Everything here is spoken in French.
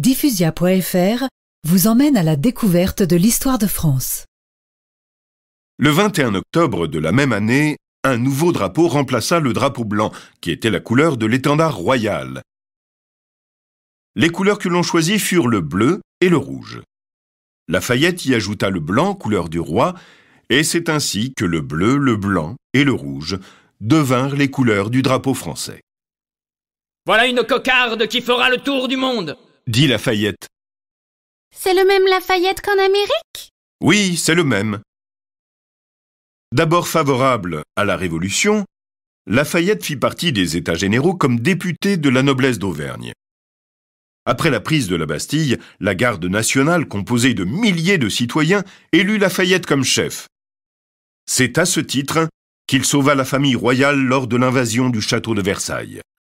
diffusia.fr vous emmène à la découverte de l'histoire de France. Le 21 octobre de la même année, un nouveau drapeau remplaça le drapeau blanc, qui était la couleur de l'étendard royal. Les couleurs que l'on choisit furent le bleu et le rouge. La Fayette y ajouta le blanc, couleur du roi, et c'est ainsi que le bleu, le blanc et le rouge devinrent les couleurs du drapeau français. Voilà une cocarde qui fera le tour du monde dit Lafayette. C'est le même Lafayette qu'en Amérique Oui, c'est le même. D'abord favorable à la Révolution, Lafayette fit partie des États généraux comme député de la noblesse d'Auvergne. Après la prise de la Bastille, la garde nationale, composée de milliers de citoyens, élut Lafayette comme chef. C'est à ce titre qu'il sauva la famille royale lors de l'invasion du château de Versailles.